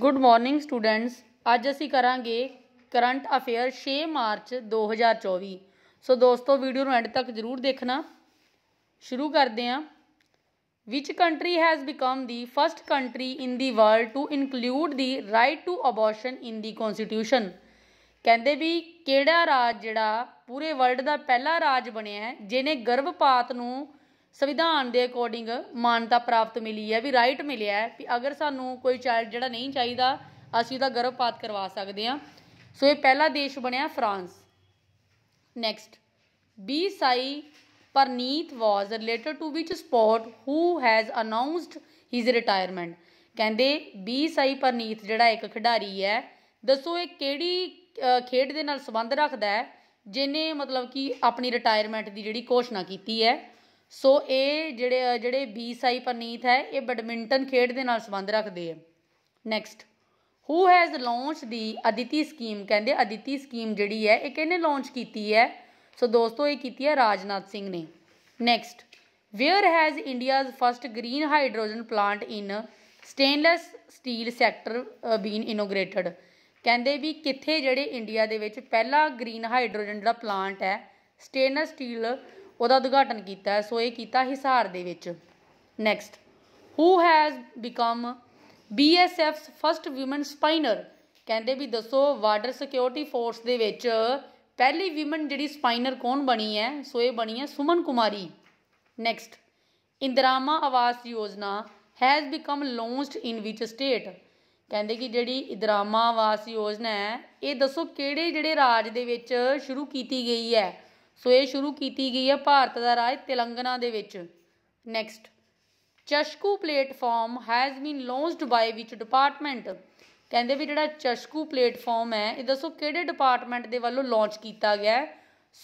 good morning students ਅੱਜ ਅਸੀਂ ਕਰਾਂਗੇ ਕਰੰਟ ਅਫੇਅਰ 6 ਮਾਰਚ 2024 ਸੋ ਦੋਸਤੋ ਵੀਡੀਓ ਨੂੰ ਐਂਡ ਤੱਕ ਜ਼ਰੂਰ ਦੇਖਣਾ ਸ਼ੁਰੂ ਕਰਦੇ ਹਾਂ ਵਿਚ country has become the first country in the world to include the right to abortion in the constitution ਕਹਿੰਦੇ ਵੀ ਕਿਹੜਾ ਰਾਜ ਜਿਹੜਾ ਪੂਰੇ ਵਰਲਡ ਦਾ ਪਹਿਲਾ ਰਾਜ ਬਣਿਆ ਹੈ ਜਿਹਨੇ ਗਰਭਪਾਤ ਨੂੰ ਸੰਵਿਧਾਨ ਦੇ ਅਕੋਰਡਿੰਗ ਮਾਨਤਾ ਪ੍ਰਾਪਤ ਮਿਲੀ ਹੈ ਵੀ ਰਾਈਟ ਮਿਲਿਆ ਹੈ ਵੀ ਅਗਰ ਸਾਨੂੰ ਕੋਈ ਚਾਈਲਡ ਜਿਹੜਾ ਨਹੀਂ ਚਾਹੀਦਾ ਅਸੀਂ ਉਹਦਾ ਗਰਭਪਾਤ ਕਰਵਾ ਸਕਦੇ ਹਾਂ ਸੋ ਇਹ ਪਹਿਲਾ ਦੇਸ਼ ਬਣਿਆ France next B Sai Praneeth was related to which sport who has announced his retirement ਕਹਿੰਦੇ ਬੀ ਸਾਈ ਪਰਨੀਤ ਜਿਹੜਾ ਇੱਕ ਖਿਡਾਰੀ ਹੈ ਦੱਸੋ ਇਹ ਕਿਹੜੀ ਖੇਡ ਦੇ ਨਾਲ ਸੰਬੰਧ ਰੱਖਦਾ ਹੈ ਜਿਨੇ ਮਤਲਬ ਕਿ ਆਪਣੀ ਰਿਟਾਇਰਮੈਂਟ ਦੀ ਜਿਹੜੀ ਘੋਸ਼ਣਾ ਕੀਤੀ ਹੈ ਸੋ ਇਹ ਜਿਹੜੇ ਜਿਹੜੇ ਬੀ ਸਾਈ ਪਨੀਤ ਹੈ ਇਹ ਬੈਡਮਿੰਟਨ ਖੇਡ ਦੇ ਨਾਲ ਸੰਬੰਧ ਰੱਖਦੇ ਆ next who has launch the Aditi scheme ਕਹਿੰਦੇ ਅਦਿਤੀ ਸਕੀਮ ਜਿਹੜੀ ਹੈ ਇਹ ਕਿਹਨੇ ਲਾਂਚ ਕੀਤੀ ਹੈ ਸੋ ਦੋਸਤੋ ਇਹ ਕੀਤੀ ਹੈ ਰਾਜਨਾਥ ਸਿੰਘ ਨੇ next where has India's first green hydrogen plant in stainless steel sector been inaugurated ਕਹਿੰਦੇ ਵੀ ਕਿੱਥੇ ਜਿਹੜੇ ਇੰਡੀਆ ਦੇ ਵਿੱਚ ਪਹਿਲਾ ਗ੍ਰੀਨ ਹਾਈਡਰੋਜਨ ਜਿਹੜਾ ਪਲਾਂਟ ਹੈ ਸਟੇਨਲੈਸ ਸਟੀਲ ਉਹਦਾ ਉਦਘਾਟਨ ਕੀਤਾ ਹੈ ਸੋ ਇਹ ਕੀਤਾ ਹਿਸਾਰ ਦੇ ਵਿੱਚ next who has become BSF's first woman sniper ਕਹਿੰਦੇ ਵੀ ਦੱਸੋ ਵਾਟਰ ਸਿਕਿਉਰਿਟੀ ਫੋਰਸ ਦੇ ਵਿੱਚ ਪਹਿਲੀ ਔਮਨ ਜਿਹੜੀ ਸਪਾਈਨਰ ਕੌਣ ਬਣੀ ਹੈ ਸੋ ਇਹ ਬਣੀ ਹੈ Suman Kumari next Indiramma Awas Yojana has become launched in which state ਕਹਿੰਦੇ ਕਿ ਜਿਹੜੀ ਇੰਦਰਾਮਾ ਆਵਾਸ ਯੋਜਨਾ ਹੈ ਇਹ ਦੱਸੋ ਕਿਹੜੇ ਜਿਹੜੇ ਰਾਜ ਦੇ ਵਿੱਚ ਸ਼ੁਰੂ ਕੀਤੀ ਗਈ ਹੈ ਸੋ ਇਹ ਸ਼ੁਰੂ ਕੀਤੀ ਗਈ ਹੈ ਭਾਰਤ ਦਾ ਰਾਜ ਤੇਲੰਗਾਨਾ ਦੇ ਵਿੱਚ next Chakshu platform has been launched by which department ਕਹਿੰਦੇ ਵੀ ਜਿਹੜਾ ਚਸ਼ਕੂ ਪਲੇਟਫਾਰਮ ਹੈ ਇਹ ਦੱਸੋ ਕਿਹੜੇ ਡਿਪਾਰਟਮੈਂਟ ਦੇ ਵੱਲੋਂ ਲਾਂਚ ਕੀਤਾ ਗਿਆ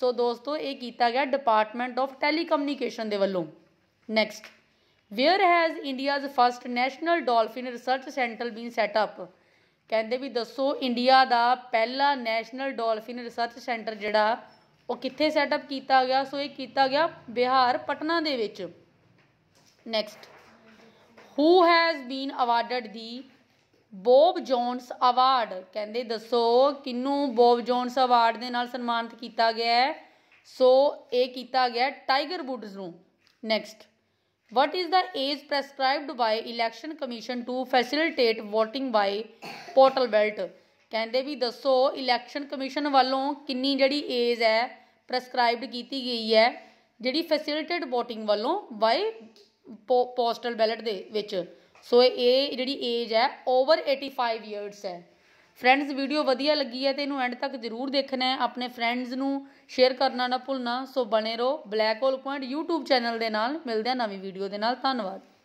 ਸੋ ਦੋਸਤੋ ਇਹ ਕੀਤਾ ਗਿਆ ਡਿਪਾਰਟਮੈਂਟ ਆਫ ਟੈਲੀਕਮਿਊਨੀਕੇਸ਼ਨ ਦੇ ਵੱਲੋਂ next where has India's first national dolphin research centre been set up ਕਹਿੰਦੇ ਵੀ ਦੱਸੋ ਇੰਡੀਆ ਦਾ ਪਹਿਲਾ ਨੈਸ਼ਨਲ ਡਾਲਫਿਨ ਰਿਸਰਚ ਸੈਂਟਰ ਜਿਹੜਾ ਉਹ ਕਿੱਥੇ ਸੈਟਅਪ ਕੀਤਾ ਗਿਆ ਸੋ ਇਹ ਕੀਤਾ ਗਿਆ ਬਿਹਾਰ ਪਟਨਾ ਦੇ ਵਿੱਚ next who has been awarded the Bob Jones award ਕਹਿੰਦੇ ਦੱਸੋ ਕਿਨੂੰ ਬੋਬ ਜੋਨਸ ਅਵਾਰਡ ਦੇ ਨਾਲ ਸਨਮਾਨਿਤ ਕੀਤਾ ਗਿਆ ਸੋ ਇਹ ਕੀਤਾ ਗਿਆ ਟਾਈਗਰ ਬੁੱਡਸ ਨੂੰ next what is the age prescribed by election commission to facilitate voting by postal belt ਕਹਿੰਦੇ ਵੀ ਦੱਸੋ ਇਲੈਕਸ਼ਨ ਕਮਿਸ਼ਨ ਵੱਲੋਂ ਕਿੰਨੀ ਜਿਹੜੀ ਏਜ ਹੈ ਪ੍ਰਸਕ੍ਰਾਈਬਡ ਕੀਤੀ ਗਈ ਹੈ ਜਿਹੜੀ ਫੈਸਿਲਿਟੇਟਡ VOTING ਵੱਲੋਂ ਬਾਈ ਪੋਸਟਲ ਬੈਲਟ ਦੇ ਵਿੱਚ ਸੋ ਇਹ ਜਿਹੜੀ ਏਜ ਹੈ ਓਵਰ 85 ਇਅਰਸ ਹੈ ਫਰੈਂਡਸ ਵੀਡੀਓ ਵਧੀਆ ਲੱਗੀ ਹੈ ਤੇ ਇਹਨੂੰ ਐਂਡ ਤੱਕ ਜ਼ਰੂਰ ਦੇਖਣਾ ਹੈ ਆਪਣੇ ਫਰੈਂਡਸ ਨੂੰ ਸ਼ੇਅਰ ਕਰਨਾ ਨਾ ਭੁੱਲਣਾ ਸੋ ਬਣੇ ਰਹੋ black hole point YouTube channel ਦੇ ਨਾਲ ਮਿਲਦੇ ਆ ਨਵੀਂ ਵੀਡੀਓ ਦੇ ਨਾਲ ਧੰਨਵਾਦ